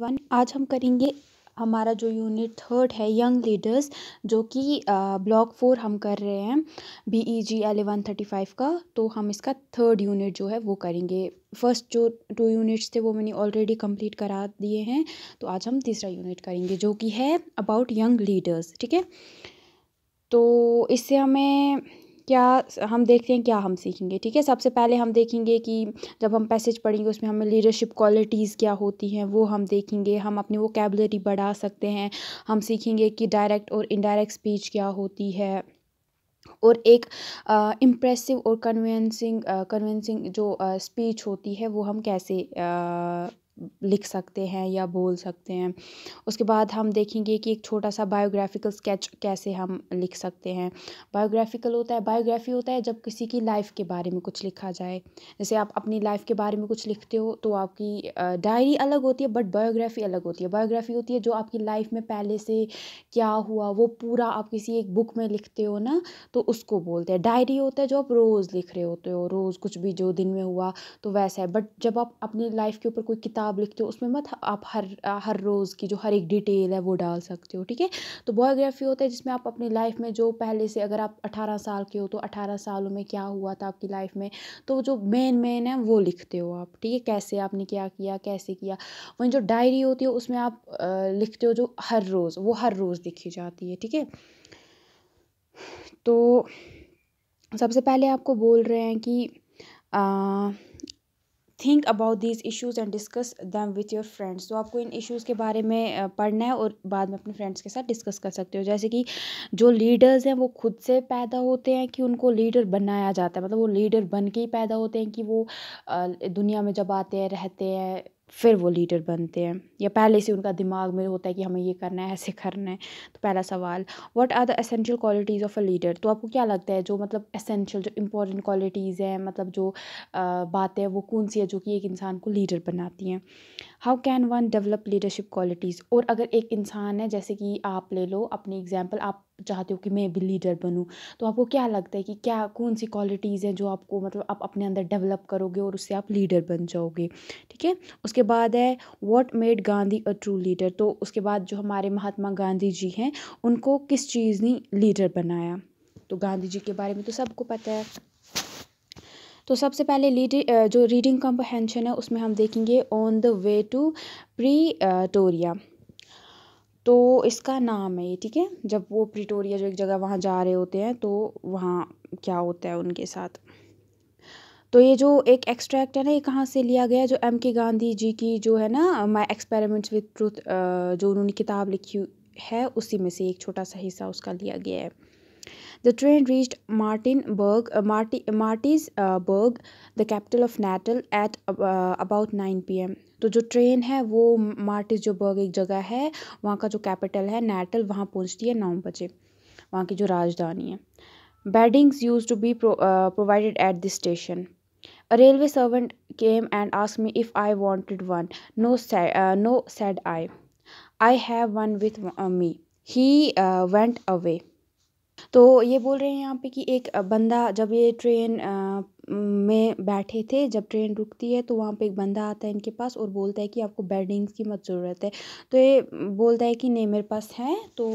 One आज हम करेंगे हमारा जो यूनिट थर्ड है यंग लीडर्स जो कि ब्लॉक फोर हम कर रहे हैं B E G L one thirty five का तो हम इसका थर्ड यूनिट जो है वो करेंगे फर्स्ट जो टू यूनिट्स थे वो मैंने ऑलरेडी कंप्लीट करा दिए हैं तो आज हम तीसरा यूनिट करेंगे जो कि है अबाउट यंग लीडर्स ठीक है तो इससे हमें क्या हम देखते हैं क्या हम सीखेंगे ठीक है सबसे पहले हम देखेंगे कि जब हम पैसेज पढ़ेंगे उसमें हमें लीडरशिप क्वालिटीज़ क्या होती हैं वो हम देखेंगे हम अपनी वो वोकेबलरी बढ़ा सकते हैं हम सीखेंगे कि डायरेक्ट और इनडायरेक्ट स्पीच क्या होती है और एक इम्प्रेसिव और कन्वेंसिंग कन्वेंसिंग जो स्पीच होती है वो हम कैसे लिख सकते हैं या बोल सकते हैं उसके बाद हम देखेंगे कि एक छोटा सा बायोग्राफिकल स्केच कैसे हम लिख सकते हैं बायोग्राफिकल होता है बायोग्राफी होता है जब किसी की लाइफ के बारे में कुछ लिखा जाए जैसे आप अपनी लाइफ के बारे में कुछ लिखते हो तो आपकी डायरी अलग होती है बट बायोग्राफी अलग होती है बायोग्राफी होती है जो आपकी लाइफ में पहले से क्या हुआ वो पूरा आप किसी एक बुक में लिखते हो ना तो उसको बोलते हैं डायरी होता है जो आप रोज़ लिख रहे होते हो रोज़ कुछ भी जो दिन में हुआ तो वैसा है बट जब आप अपनी लाइफ के ऊपर कोई किताब किताब लिखते हो उसमें मत आप हर हर रोज़ की जो हर एक डिटेल है वो डाल सकते हो ठीक है तो बायोग्राफी होता है जिसमें आप अपनी लाइफ में जो पहले से अगर आप अठारह साल के हो तो अठारह सालों में क्या हुआ था आपकी लाइफ में तो जो मेन मेन है वो लिखते हो आप ठीक है कैसे आपने क्या किया कैसे किया वहीं जो डायरी होती है उसमें आप लिखते हो जो हर रोज़ वो हर रोज़ लिखी जाती है ठीक है तो सबसे पहले आपको बोल रहे हैं कि ah, think about these issues and discuss them with your friends तो आपको इन इशूज़ के बारे में पढ़ना है और बाद में अपने फ्रेंड्स के साथ डिस्कस कर सकते हो जैसे कि जो लीडर्स हैं वो खुद से पैदा होते हैं कि उनको लीडर बनाया जाता है मतलब वो लीडर बन के ही पैदा होते हैं कि वो दुनिया में जब आते हैं रहते हैं फिर वो लीडर बनते हैं या पहले से उनका दिमाग में होता है कि हमें ये करना है ऐसे करना है तो पहला सवाल what are the essential qualities of a leader तो आपको क्या लगता है जो मतलब एसेंशियल जो इम्पोर्टेंट क्वालिटीज़ हैं मतलब जो बातें वो कौन सी है जो कि एक इंसान को लीडर बनाती हैं how can one develop leadership qualities और अगर एक इंसान है जैसे कि आप ले लो अपनी एग्जाम्पल आप चाहते हो कि मैं भी लीडर बनूँ तो आपको क्या लगता है कि क्या कौन सी क्वालिटीज़ हैं जो आपको मतलब आप अपने अंदर डेवलप करोगे और उससे आप लीडर बन जाओगे ठीक है उसके बाद है what made Gandhi a true leader तो उसके बाद जो हमारे महात्मा गांधी जी हैं उनको किस चीज़ ने लीडर बनाया तो गांधी जी के बारे में तो सबको पता है तो सबसे पहले जो रीडिंग कंपहेंशन है उसमें हम देखेंगे on the way to Pretoria तो इसका नाम है ये ठीक है जब वो प्रिटोरिया जो एक जगह वहाँ जा रहे होते हैं तो वहाँ क्या होता है उनके साथ तो ये जो एक एक्सट्रैक्ट है ना ये कहाँ से लिया गया जो एम के गांधी जी की जो है ना माई एक्सपेरिमेंट्स विद ट्रूथ जो उन्होंने किताब लिखी है उसी में से एक छोटा सा हिस्सा उसका लिया गया है The train reached Martinburg, uh, Marti, uh, the capital of Natal at uh, about 9 p.m. तो जो ट्रेन है वो मार्टिस बर्ग एक जगह है वहाँ का जो कैपिटल है नैटल वहाँ पहुँचती है नौ बजे वहाँ की जो राजधानी है beddings used to be provided at this station a railway servant came and ask me if I wanted one no no said I I have one with me he went away तो ये बोल रहे हैं यहाँ पे कि एक बंदा जब ये ट्रेन में बैठे थे जब ट्रेन रुकती है तो वहाँ पे एक बंदा आता है इनके पास और बोलता है कि आपको बेडिंग्स की मत ज़रूरत है तो ये बोलता है कि नहीं मेरे पास है तो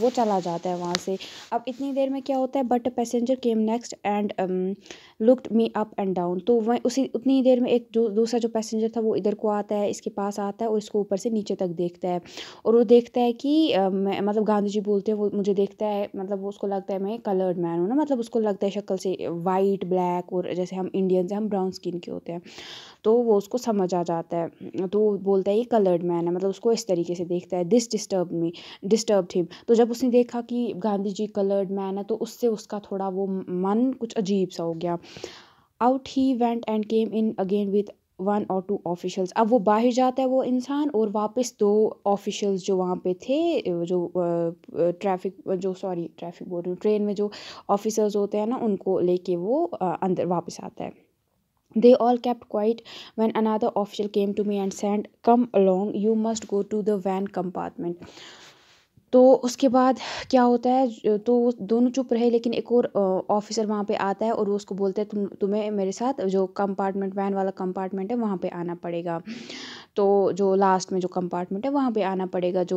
वो चला जाता है वहाँ से अब इतनी देर में क्या होता है but passenger came next and looked me up and down तो वह उसी उतनी देर में एक जो दूसरा जो पैसेंजर था वो इधर को आता है इसके पास आता है और इसको ऊपर से नीचे तक देखता है और वो देखता है कि मतलब गांधी जी बोलते हैं वो मुझे देखता है मतलब उसको लगता है मैं कलर्ड मैन हूँ ना मतलब उसको लगता है शक्ल से वाइट ब्लैक और जैसे हम इंडियंस हैं हम ब्राउन स्किन के होते हैं तो वो उसको समझ आ जाता है तो बोलता है ये कलर्ड मैन है मतलब उसको इस तरीके से देखता है this disturb me disturb him तो जब उसने देखा कि गांधी जी कलर्ड मैन है तो उससे उसका थोड़ा वो मन कुछ अजीब सा हो गया out he went and came in again with one or two officials अब वो बाहर जाता है वो इंसान और वापस दो ऑफिशल्स जो वहाँ पे थे जो ट्रैफिक जो सॉरी ट्रैफिक बोल रही ट्रेन में जो ऑफिसर्स होते हैं ना उनको लेके वो अंदर वापस आता है they all kept quiet when another official came to me and said come along you must go to the van compartment तो उसके बाद क्या होता है तो दोनों चुप रहे लेकिन एक और ऑफिसर वहाँ पे आता है और वो उसको बोलता है तुम तुम्हें मेरे साथ जो कंपार्टमेंट वैन वाला कंपार्टमेंट है वहाँ पे आना पड़ेगा तो जो लास्ट में जो कंपार्टमेंट है वहाँ पे आना पड़ेगा जो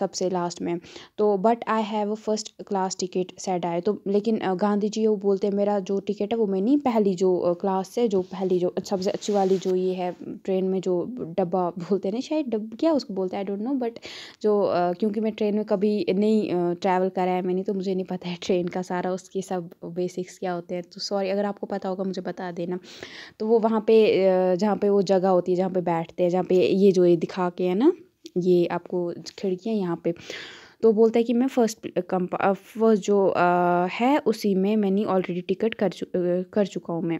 सबसे लास्ट में तो but I have first class ticket said I तो लेकिन गांधी जी वो बोलते हैं मेरा जो टिकट है वो मैं नहीं पहली जो क्लास से जो पहली जो सबसे अच्छी वाली जो ये है ट्रेन में जो डब्बा बोलते हैं ना शायद डब क्या उसको बोलते हैं आई डोंट नो बट जो क्योंकि मैं ट्रेन में कभी नहीं ट्रैवल करा है मैंने तो मुझे नहीं पता है ट्रेन का सारा उसके सब बेसिक्स क्या होते हैं तो सॉरी अगर आपको पता होगा मुझे बता देना तो वो वहाँ पे जहाँ पे वो जगह होती है जहाँ पे बैठते हैं जहाँ पे ये जो ये दिखा के है ना ये आपको खिड़कियाँ यहाँ पे तो बोलता है कि मैं फ़र्स्ट कंपा फर्स्ट जो आ, uh, है उसी में मैंने ऑलरेडी टिकट कर चु, uh, कर चुका हूँ मैं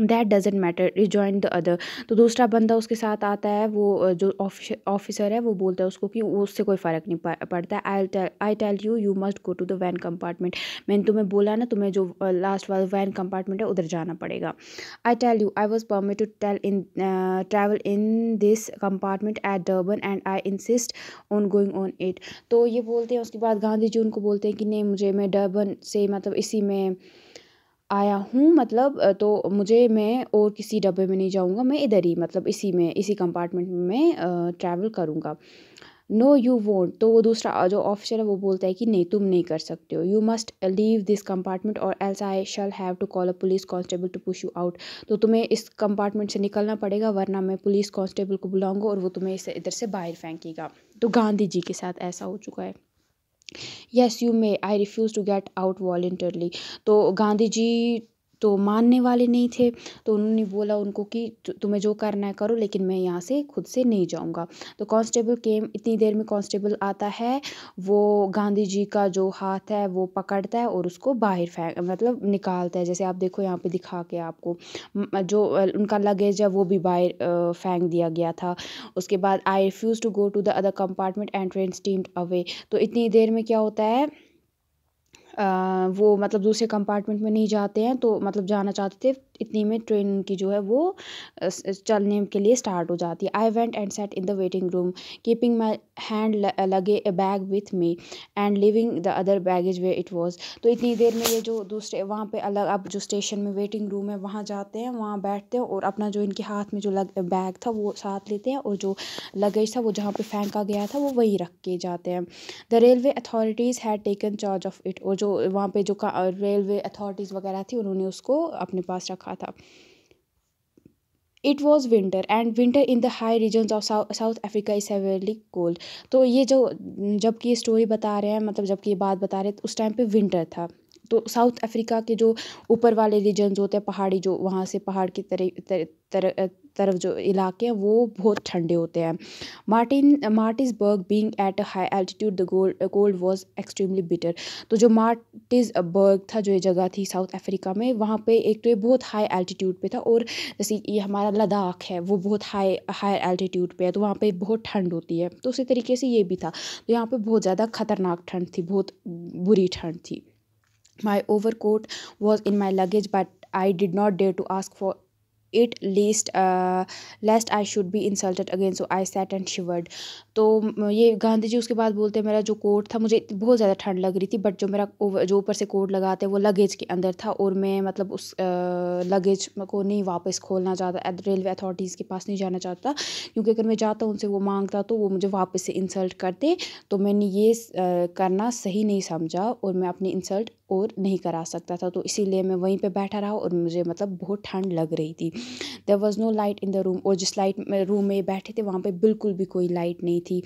that doesn't matter rejoined the other तो दूसरा बंदा उसके साथ आता है वो जो ऑफिसर है वो बोलता है उसको कि उससे कोई फ़र्क नहीं पड़ता I I tell you you must go to the van compartment मैंने तुम्हें बोला ना तुम्हें जो लास्ट वाला वैन कंपार्टमेंट है उधर जाना पड़ेगा I tell you I was permit to tell in travel in this compartment at Durban and I insist on going on it तो ये बोलते हैं उसके बाद गांधी जी उनको बोलते हैं कि नहीं मुझे मैं डर्बन से मतलब इसी में आया हूँ मतलब तो मुझे मैं और किसी डब्बे में नहीं जाऊँगा मैं इधर ही मतलब इसी में इसी कंपार्टमेंट में मैं ट्रैवल करूँगा नो यू वोंट तो वो दूसरा जो ऑफिसर है वो बोलता है कि नहीं तुम नहीं कर सकते हो you must leave this compartment or else I shall have to call a police constable to push you out तो तुम्हें इस कंपार्टमेंट से निकलना पड़ेगा वरना मैं पुलिस कांस्टेबल को बुलाऊंगा और वो तुम्हें इसे इधर से बाहर फेंकेगा तो गांधी जी के साथ ऐसा हो चुका है yes you may I refuse to get out voluntarily तो गांधी जी तो मानने वाले नहीं थे तो उन्होंने बोला उनको कि तुम्हें जो करना है करो लेकिन मैं यहाँ से खुद से नहीं जाऊँगा तो कांस्टेबल केम इतनी देर में कांस्टेबल आता है वो गांधी जी का जो हाथ है वो पकड़ता है और उसको बाहर फेंक मतलब निकालता है जैसे आप देखो यहाँ पे दिखा के आपको जो उनका लगेज है वो भी बाहर फेंक दिया गया था उसके बाद I refuse to go to the other compartment entrance steamed away तो इतनी देर में क्या होता है वो मतलब दूसरे कंपार्टमेंट में नहीं जाते हैं तो मतलब जाना चाहते थे इतनी में ट्रेन की जो है वो चलने के लिए स्टार्ट हो जाती है I went and sat in the waiting room keeping my hand लगे a bag with me and leaving the other baggage where it was तो इतनी देर में ये जो दूसरे वहाँ पे अलग अब जो स्टेशन में वेटिंग रूम है वहाँ जाते हैं वहाँ बैठते हैं और अपना जो इनके हाथ में जो लग बैग था वो साथ लेते हैं और जो लगेज था वो जहाँ पर फेंका गया था वो वहीं रख के जाते हैं the railway authorities had taken charge of it और जो वहाँ पे जो रेलवे अथॉरिटीज़ वगैरह थी उन्होंने उसको अपने पास रखा था it was winter and winter in the high region of South Africa is severely cold तो ये जो जबकि ये स्टोरी बता रहे हैं मतलब जबकि ये बात बता रहे हैं तो उस टाइम पे विंटर था तो साउथ अफ्रीका के जो ऊपर वाले रीजन होते हैं पहाड़ी जो वहाँ से पहाड़ की तरह तर, तर, तरफ जो इलाके हैं वो बहुत ठंडे होते हैं Martin Maritzburg being at high altitude the gold cold was extremely bitter तो जो मार्टिसबर्ग था जो ये जगह थी साउथ अफ्रीका में वहाँ पे एक तो ये बहुत हाई एल्टीट्यूड पे था और जैसे ये हमारा लद्दाख है वो बहुत हाई हाई एल्टीट्यूड पे है तो वहाँ पे बहुत ठंड होती है तो उसी तरीके से ये भी था तो यहाँ पे बहुत ज़्यादा खतरनाक ठंड थी बहुत बुरी ठंड थी my overcoat was in my luggage but I did not dare to ask for it least uh, lest i should be insulted again so i sat and shivered तो ये गांधी जी उसके बाद बोलते हैं मेरा जो कोट था मुझे बहुत ज़्यादा ठंड लग रही थी बट जो मेरा जो ऊपर से कोट लगाते हैं वो लगेज के अंदर था और मैं मतलब उस लगेज को नहीं वापस खोलना चाहता रेलवे अथॉरिटीज़ के पास नहीं जाना चाहता क्योंकि अगर मैं जाता उनसे वो मांगता तो वो मुझे वापस से इंसल्ट करते तो मैंने ये करना सही नहीं समझा और मैं अपनी इंसल्ट और नहीं करा सकता था तो इसीलिए मैं वहीं पे बैठा रहा और मुझे मतलब बहुत ठंड लग रही थी there was no light in the room और जिस लाइट रूम में बैठे थे वहाँ पे बिल्कुल भी कोई लाइट नहीं थी थी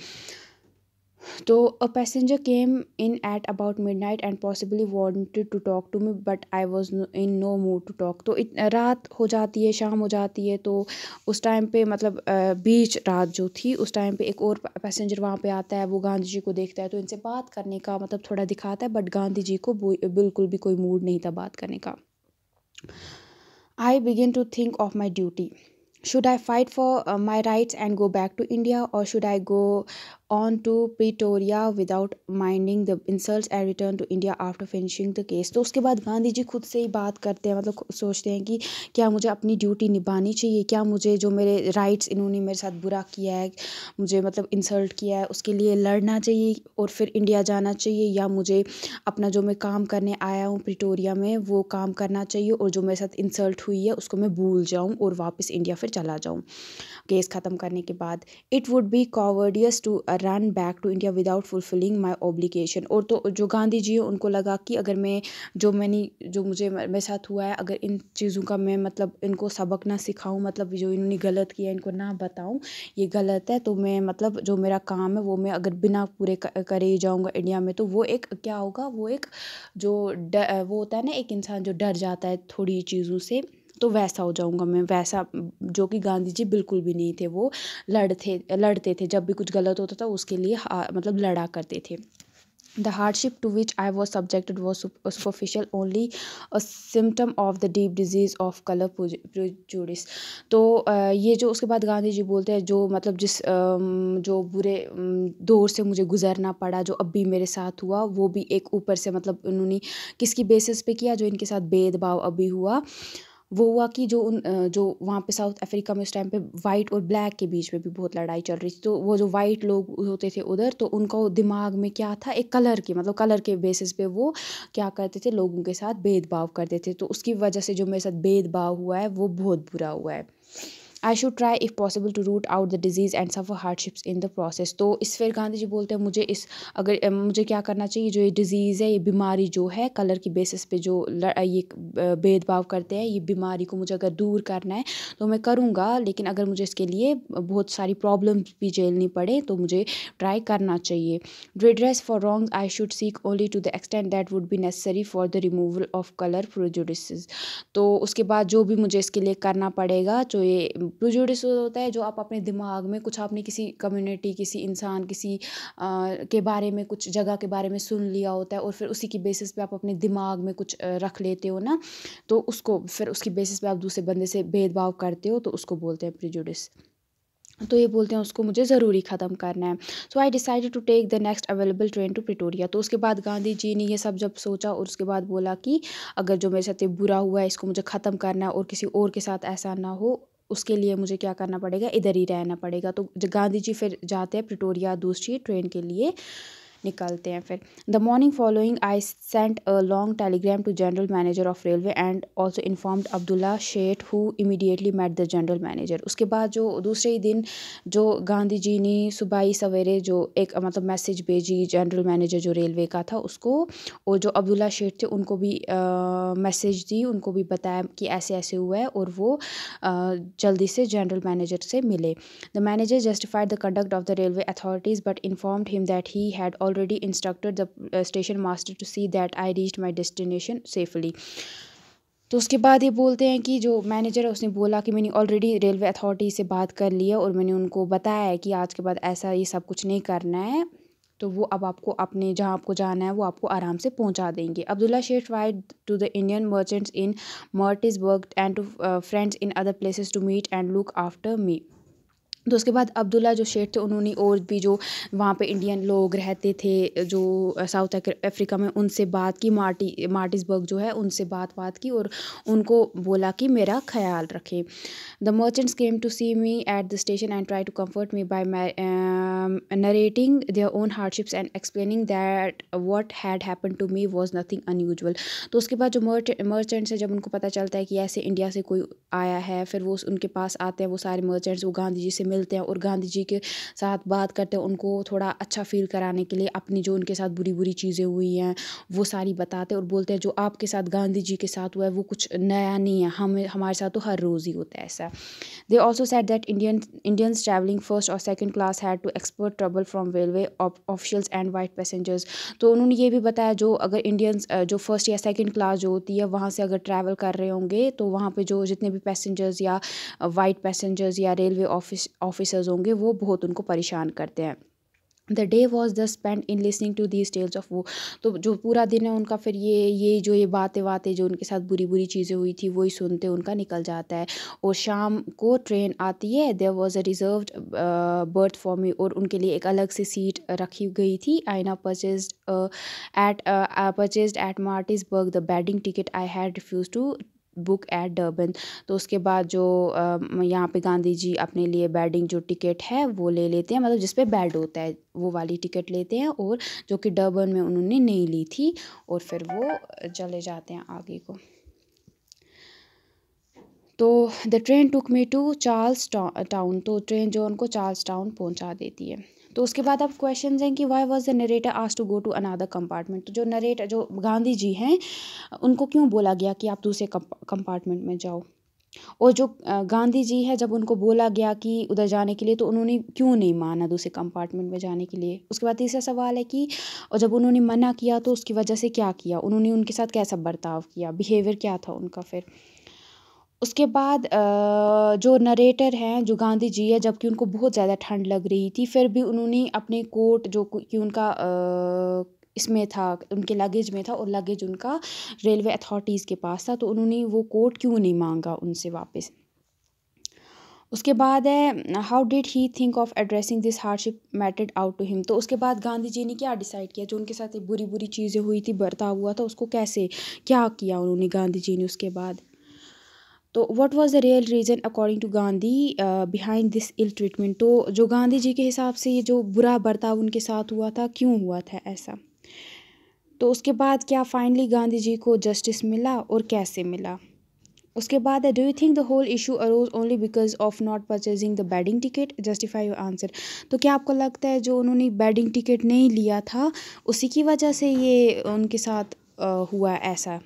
तो a passenger came in at about midnight and possibly wanted to talk to me but I was in no mood to talk तो रात हो जाती है शाम हो जाती है तो उस टाइम पे मतलब बीच रात जो थी उस टाइम पे एक और पैसेंजर वहाँ पे आता है वो गांधी जी को देखता है तो इनसे बात करने का मतलब थोड़ा दिखाता है बट गांधी जी को बिल्कुल भी कोई मूड नहीं था बात करने का I begin to think of my duty should i fight for uh, my rights and go back to india or should i go on to Pretoria without minding the insult and return to India after finishing the case तो उसके बाद गांधी जी खुद से ही बात करते हैं मतलब सोचते हैं कि क्या मुझे अपनी ड्यूटी निभानी चाहिए क्या मुझे जो मेरे राइट्स इन्होंने मेरे साथ बुरा किया है मुझे मतलब इंसल्ट किया है उसके लिए लड़ना चाहिए और फिर इंडिया जाना चाहिए या मुझे अपना जो मैं काम करने आया हूँ प्रिटोरिया में वो काम करना चाहिए और जो मेरे साथ इंसल्ट हुई है उसको मैं भूल जाऊँ और वापस इंडिया फिर चला जाऊँ केस ख़त्म करने के बाद it would be cowardice to run back to India without fulfilling my obligation और तो जो गांधी जी हैं उनको लगा कि अगर मैं जो मैंने जो मुझे मेरे साथ हुआ है अगर इन चीज़ों का मैं मतलब इनको सबक ना सिखाऊँ मतलब जो इन्होंने गलत किया इनको ना बताऊँ ये गलत है तो मैं मतलब जो मेरा काम है वो मैं अगर बिना पूरे करे ही जाऊँगा इंडिया में तो वो एक क्या होगा वो एक जो वो होता है ना एक इंसान जो डर जाता है थोड़ी चीज़ों से तो वैसा हो जाऊँगा मैं वैसा जो कि गांधी जी बिल्कुल भी नहीं थे वो लड़ थे लड़ते थे जब भी कुछ गलत होता था उसके लिए मतलब लड़ा करते थे the hardship to which I was subjected was superficial only a symptom of the deep disease of colour prejudice तो ये जो उसके बाद गांधी जी बोलते हैं जो मतलब जिस जो बुरे दौर से मुझे गुजरना पड़ा जो अब भी मेरे साथ हुआ वो भी एक ऊपर से मतलब उन्होंने किसकी बेसिस पे किया जो इनके साथ भेदभाव अभी हुआ वो हुआ कि जो उन जो वहाँ पे साउथ अफ्रीका में उस टाइम पे वाइट और ब्लैक के बीच में भी बहुत लड़ाई चल रही थी तो वो जो वाइट लोग होते थे उधर तो उनको दिमाग में क्या था एक कलर के मतलब कलर के बेसिस पे वो क्या करते थे लोगों के साथ भेदभाव करते थे तो उसकी वजह से जो मेरे साथ भेदभाव हुआ है वो बहुत बुरा हुआ है I should try if possible to root out the disease and suffer hardships in the process तो इस फिर गांधी जी बोलते हैं मुझे इस अगर मुझे क्या करना चाहिए जो ये डिजीज़ है ये बीमारी जो है कलर की बेसिस पे जो ये भेदभाव करते हैं ये बीमारी को मुझे अगर दूर करना है तो मैं करूँगा लेकिन अगर मुझे इसके लिए बहुत सारी प्रॉब्लम्स भी झेलनी पड़े तो मुझे ट्राई करना चाहिए redress for wrong I should seek only to the extent that would be necessary for the removal of colour prejudice तो उसके बाद जो भी मुझे इसके लिए करना पड़ेगा जो ये प्रिजुडिस होता है जो आप अपने दिमाग में कुछ आपने किसी कम्युनिटी किसी इंसान किसी के बारे में कुछ जगह के बारे में सुन लिया होता है और फिर उसी की बेसिस पे आप अपने दिमाग में कुछ रख लेते हो ना तो उसको फिर उसकी बेसिस पे आप दूसरे बंदे से भेदभाव करते हो तो उसको बोलते हैं प्रिजुडिस तो ये बोलते हैं उसको मुझे ज़रूरी ख़त्म करना है so I decided to take the next available train to Pretoria तो उसके बाद गांधी जी ने ये सब जब सोचा और उसके बाद बोला कि अगर जो मेरे साथ ये बुरा हुआ है इसको मुझे ख़त्म करना है और किसी और के साथ ऐसा ना हो उसके लिए मुझे क्या करना पड़ेगा इधर ही रहना पड़ेगा तो गांधी जी फिर जाते हैं प्रिटोरिया दूसरी ट्रेन के लिए निकालते हैं फिर the morning following I sent a long telegram to general manager of railway and also informed Abdulla Sheth who immediately met the general manager उसके बाद जो दूसरे ही दिन जो गांधी जी ने सुबह ही सवेरे जो एक मतलब मैसेज भेजी जनरल मैनेजर जो रेलवे का था उसको और जो अब्दुल्ला शेठ थे उनको भी मैसेज दी उनको भी बताया कि ऐसे ऐसे हुआ है और वो जल्दी से जनरल मैनेजर से मिले the manager justified the conduct of the railway authorities but informed him that he had all already instructed the uh, station master to see that I reached my destination safely. तो उसके बाद ये बोलते हैं कि जो मैनेजर है उसने बोला कि मैंने ऑलरेडी रेलवे अथॉरिटी से बात कर लिया और मैंने उनको बताया है कि आज के बाद ऐसा ये सब कुछ नहीं करना है तो वो अब आपको अपने जहाँ आपको जाना है वो आपको आराम से पहुँचा देंगे Abdulla Sheikh wired to the Indian merchants in Maritzburg and to friends in other places to meet and look after me तो उसके बाद अब्दुल्ला जो शेख थे उन्होंने और भी जो वहाँ पे इंडियन लोग रहते थे जो साउथ अफ्रीका में उनसे बात की मार्टी मार्टिसबर्ग जो है उनसे बात बात की और उनको बोला कि मेरा ख्याल रखें the merchants came to see me at the station and try to comfort me by narrating their own hardships and explaining that what had happen to me was nothing unusual तो उसके बाद जो मर्च मर्चेंट्स हैं जब उनको पता चलता है कि ऐसे इंडिया से कोई आया है फिर वो उनके पास आते हैं वो सारे मर्चेंट्स वो गांधी जी से मिलते हैं और गांधी जी के साथ बात करते हैं उनको थोड़ा अच्छा फ़ील कराने के लिए अपनी जो उनके साथ बुरी बुरी चीज़ें हुई हैं वो सारी बताते हैं और बोलते हैं जो आपके साथ गांधी जी के साथ हुआ है वो कुछ नया नहीं है हम हमारे साथ तो हर रोज़ ही होता है ऐसा They also said that Indian, Indians traveling first or second class had to expert trouble from railway officials and white passengers तो उन्होंने ये भी बताया जो अगर इंडियंस जो फर्स्ट या सेकेंड क्लास जो होती है वहाँ से अगर ट्रैवल कर रहे होंगे तो वहाँ पे जो जितने भी पैसेंजर्स या वाइट पैसेंजर्स या रेलवे ऑफिस ऑफिसर्स होंगे वो बहुत उनको परेशान करते हैं the day was the spend in listening to these tales of woe तो जो पूरा दिन है उनका फिर ये ये जो ये बातें बातें जो उनके साथ बुरी बुरी चीज़ें हुई थी वही सुनते उनका निकल जाता है और शाम को ट्रेन आती है there was a reserve berth for me और उनके लिए एक अलग सी सीट रखी गई थी I now purchase at purchase at burg the bedding ticket I had refuse to book at Durban तो उसके बाद जो यहाँ पे गांधी जी अपने लिए बैडिंग जो टिकट है वो ले लेते हैं मतलब जिसपे बैड होता है वो वाली टिकट लेते हैं और जो कि डर्बन में उन्होंने नहीं ली थी और फिर वो चले जाते हैं आगे को तो the train took me to Charlestown तो ट्रेन जो उनको चार्ल्स टाउन पहुँचा देती है तो उसके बाद अब क्वेश्चन हैं कि वाई वॉज द नरेटर आज to go to another compartment तो जो नरेटर जो गांधी जी हैं उनको क्यों बोला गया कि आप दूसरे कंपार्टमेंट में जाओ और जो गांधी जी है जब उनको बोला गया कि उधर जाने के लिए तो उन्होंने क्यों नहीं माना दूसरे कंपार्टमेंट में जाने के लिए उसके बाद तीसरा सवाल है कि और जब उन्होंने मना किया तो उसकी वजह से क्या किया उन्होंने उनके साथ कैसा बर्ताव किया बिहेवियर क्या था उनका फिर उसके बाद जो नरेटर हैं जो गांधी जी है जबकि उनको बहुत ज़्यादा ठंड लग रही थी फिर भी उन्होंने अपने कोट जो कि उनका इसमें था उनके लगेज में था और लगेज उनका रेलवे अथॉरिटीज़ के पास था तो उन्होंने वो कोट क्यों नहीं मांगा उनसे वापस उसके बाद है how did he think of addressing this hardship mattered out to him तो उसके बाद गांधी जी ने क्या डिसाइड किया जो उनके साथ बुरी बुरी चीज़ें हुई थी बर्ताव हुआ था उसको कैसे क्या किया उन्होंने गांधी जी ने उसके बाद तो what was the real reason according to Gandhi behind this ill treatment तो जो गांधी जी के हिसाब से ये जो बुरा बर्ताव उनके साथ हुआ था क्यों हुआ था ऐसा तो उसके बाद क्या फाइनली गांधी जी को जस्टिस मिला और कैसे मिला उसके बाद do you think the whole issue arose only because of not purchasing the bedding ticket justify your answer तो क्या आपको लगता है जो उन्होंने बैडिंग टिकट नहीं लिया था उसी की वजह से ये उनके साथ uh, हुआ ऐसा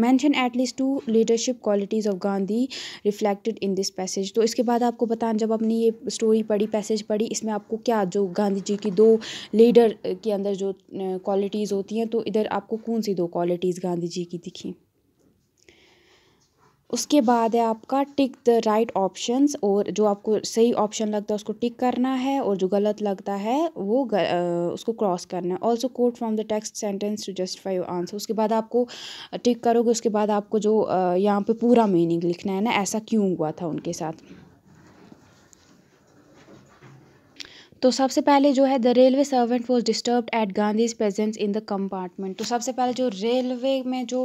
mention at least two leadership qualities of Gandhi reflected in this passage तो इसके बाद आपको बताएं जब आपने ये स्टोरी पढ़ी पैसेज पढ़ी इसमें आपको क्या जो गांधी जी की दो लीडर के अंदर जो क्वालिटीज़ होती हैं तो इधर आपको कौन सी दो क्वालिटीज़ गांधी जी की दिखी उसके बाद है आपका टिक द राइट ऑप्शंस और जो आपको सही ऑप्शन लगता है उसको टिक करना है और जो गलत लगता है वो ग, आ, उसको क्रॉस करना है also quote from the text sentence to justify your answer उसके बाद आपको टिक करोगे उसके बाद आपको जो यहाँ पे पूरा मीनिंग लिखना है ना ऐसा क्यों हुआ था उनके साथ तो सबसे पहले जो है the railway servant was disturb at Gandhi's presence in the compartment तो सबसे पहले जो रेलवे में जो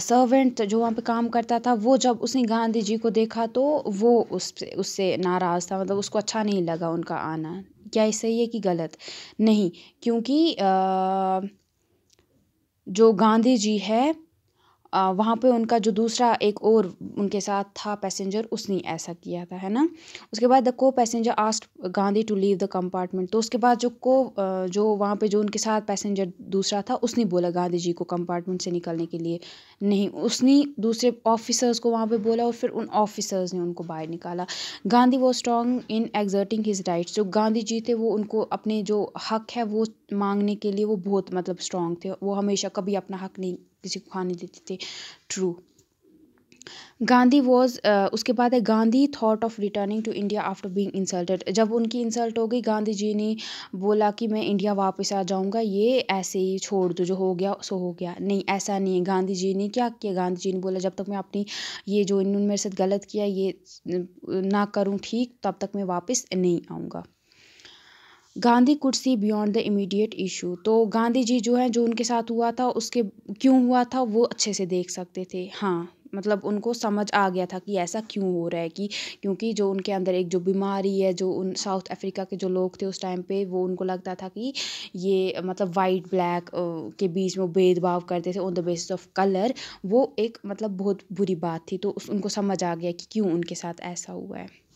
सर्वेंट जो वहाँ पे काम करता था वो जब उसने गांधी जी को देखा तो वो उस उससे नाराज़ था मतलब उसको अच्छा नहीं लगा उनका आना क्या ये सही है कि गलत नहीं क्योंकि आ, जो गांधी जी है वहाँ पे उनका जो दूसरा एक और उनके साथ था पैसेंजर उसने ऐसा किया था है ना उसके बाद the co passenger asked Gandhi to leave the compartment तो उसके बाद जो को जो वहाँ पे जो उनके साथ पैसेंजर दूसरा था उसने बोला गांधी जी को कंपार्टमेंट से निकलने के लिए नहीं उसने दूसरे ऑफिसर्स को वहाँ पर बोला और फिर उन ऑफिसर्स ने उनको बाहर निकाला गांधी वो strong in exerting his rights जो गांधी जी थे वो उनको अपने जो हक है वो मांगने के लिए वो बहुत मतलब स्ट्रांग थे वो हमेशा कभी अपना हक नहीं किसी को खाने देते थे ट्रू गांधी वॉज उसके बाद है Gandhi thought of returning to India after being insulted जब उनकी इंसल्ट हो गई गांधी जी ने बोला कि मैं इंडिया वापस आ जाऊंगा ये ऐसे ही छोड़ दो जो हो गया सो हो गया नहीं ऐसा नहीं है गांधी जी ने क्या किया गांधी जी ने बोला जब तक मैं अपनी ये जो इन्होंने मेरे साथ गलत किया ये ना करूँ ठीक तब तक मैं वापस नहीं आऊँगा Gandhi could see beyond the immediate issue तो गांधी जी जो हैं जो उनके साथ हुआ था उसके क्यों हुआ था वो अच्छे से देख सकते थे हाँ मतलब उनको समझ आ गया था कि ऐसा क्यों हो रहा है कि क्योंकि जो उनके अंदर एक जो बीमारी है जो उन साउथ अफ्रीका के जो लोग थे उस टाइम पे वो उनको लगता था कि ये मतलब वाइट ब्लैक के बीच में भेदभाव करते थे on the basis of colour वो एक मतलब बहुत बुरी बात थी तो उस उनको समझ आ गया कि क्यों उनके साथ ऐसा हुआ है